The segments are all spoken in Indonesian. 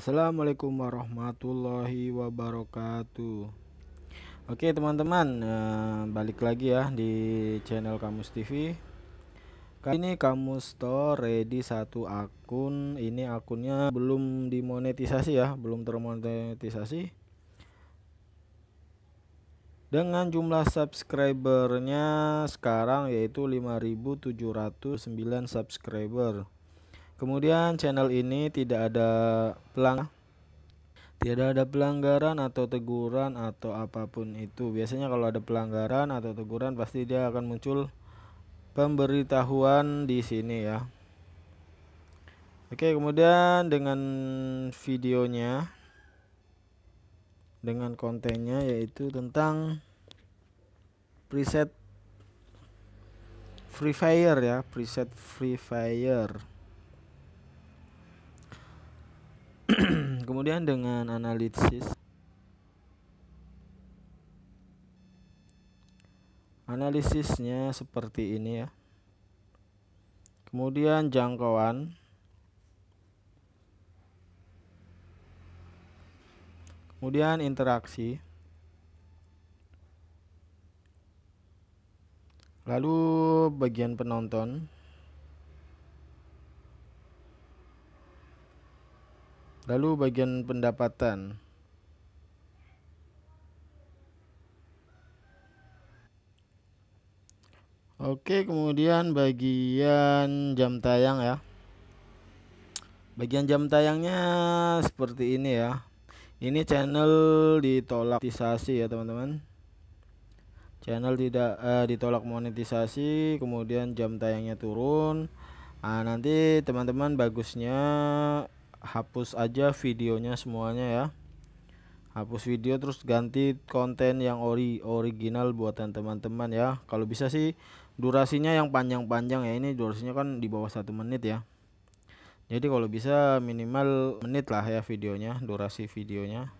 Assalamualaikum warahmatullahi wabarakatuh. Oke teman-teman, eh, balik lagi ya di channel Kamus TV. Kali ini Kamus Store ready satu akun. Ini akunnya belum dimonetisasi ya, belum termonetisasi. Dengan jumlah subscribernya sekarang yaitu 5.709 subscriber Kemudian channel ini tidak ada pelang tidak ada pelanggaran atau teguran atau apapun itu. Biasanya kalau ada pelanggaran atau teguran pasti dia akan muncul pemberitahuan di sini ya. Oke, kemudian dengan videonya dengan kontennya yaitu tentang preset Free Fire ya, preset Free Fire. kemudian dengan analisis analisisnya seperti ini ya kemudian jangkauan kemudian interaksi lalu bagian penonton Lalu bagian pendapatan. Oke, kemudian bagian jam tayang ya. Bagian jam tayangnya seperti ini ya. Ini channel ditolak monetisasi ya, teman-teman. Channel tidak eh, ditolak monetisasi, kemudian jam tayangnya turun. Nah, nanti teman-teman bagusnya hapus aja videonya semuanya ya hapus video terus ganti konten yang ori original buatan teman-teman ya kalau bisa sih durasinya yang panjang-panjang ya ini durasinya kan di bawah satu menit ya jadi kalau bisa minimal menit lah ya videonya durasi videonya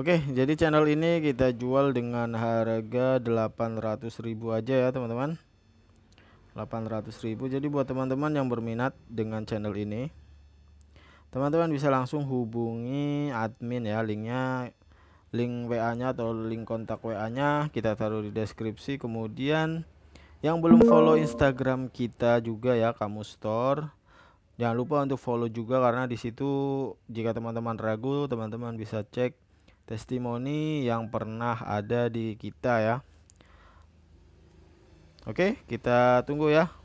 Oke jadi channel ini kita jual dengan harga 800.000 aja ya teman-teman 800.000 jadi buat teman-teman yang berminat dengan channel ini teman-teman bisa langsung hubungi admin ya linknya link WA nya atau link kontak WA nya kita taruh di deskripsi kemudian yang belum follow Instagram kita juga ya kamu store jangan lupa untuk follow juga karena disitu jika teman-teman ragu teman-teman bisa cek testimoni yang pernah ada di kita ya Oke, kita tunggu ya.